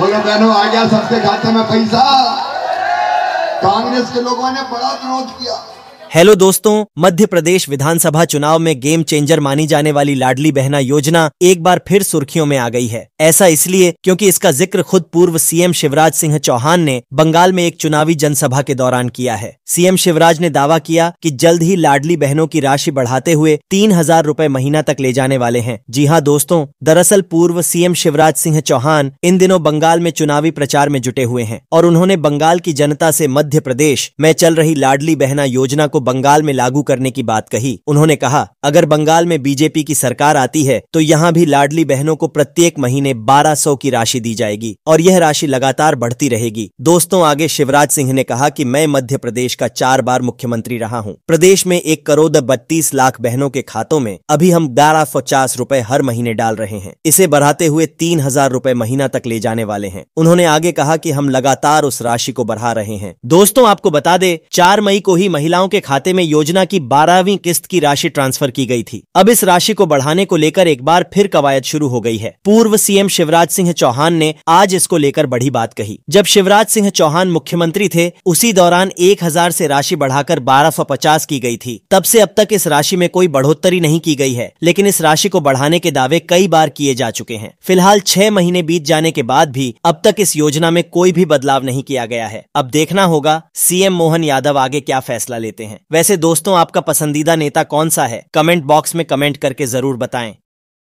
बोलो बहनों आ गया सबके खाते में पैसा कांग्रेस के लोगों ने बड़ा विरोध किया हेलो दोस्तों मध्य प्रदेश विधानसभा चुनाव में गेम चेंजर मानी जाने वाली लाडली बहना योजना एक बार फिर सुर्खियों में आ गई है ऐसा इसलिए क्योंकि इसका जिक्र खुद पूर्व सीएम शिवराज सिंह चौहान ने बंगाल में एक चुनावी जनसभा के दौरान किया है सीएम शिवराज ने दावा किया कि जल्द ही लाडली बहनों की राशि बढ़ाते हुए तीन हजार रूपए महीना तक ले जाने वाले हैं जी हाँ दोस्तों दरअसल पूर्व सीएम शिवराज सिंह चौहान इन दिनों बंगाल में चुनावी प्रचार में जुटे हुए हैं और उन्होंने बंगाल की जनता से मध्य प्रदेश में चल रही लाडली बहना योजना को बंगाल में लागू करने की बात कही उन्होंने कहा अगर बंगाल में बीजेपी की सरकार आती है तो यहाँ भी लाडली बहनों को प्रत्येक महीने 1200 की राशि दी जाएगी और यह राशि लगातार बढ़ती रहेगी दोस्तों आगे शिवराज सिंह ने कहा की मैं मध्य प्रदेश का चार बार मुख्यमंत्री रहा हूँ प्रदेश में एक करोड़ बत्तीस लाख बहनों के खातों में अभी हम ग्यारह पचास रूपए हर महीने डाल रहे हैं इसे बढ़ाते हुए तीन हजार रूपए महीना तक ले जाने वाले हैं उन्होंने आगे कहा कि हम लगातार उस राशि को बढ़ा रहे हैं दोस्तों आपको बता दे चार मई को ही महिलाओं के खाते में योजना की बारहवीं किस्त की राशि ट्रांसफर की गई थी अब इस राशि को बढ़ाने को लेकर एक बार फिर कवायद शुरू हो गई है पूर्व सीएम शिवराज सिंह चौहान ने आज इसको लेकर बड़ी बात कही जब शिवराज सिंह चौहान मुख्यमंत्री थे उसी दौरान एक हजार से राशि बढ़ाकर पचास की गई थी तब से अब तक इस राशि में कोई बढ़ोतरी नहीं की गई है लेकिन इस राशि को बढ़ाने के दावे कई बार किए जा चुके हैं फिलहाल छह महीने बीत जाने के बाद भी अब तक इस योजना में कोई भी बदलाव नहीं किया गया है अब देखना होगा सीएम मोहन यादव आगे क्या फैसला लेते हैं वैसे दोस्तों आपका पसंदीदा नेता कौन सा है कमेंट बॉक्स में कमेंट करके जरूर बताएं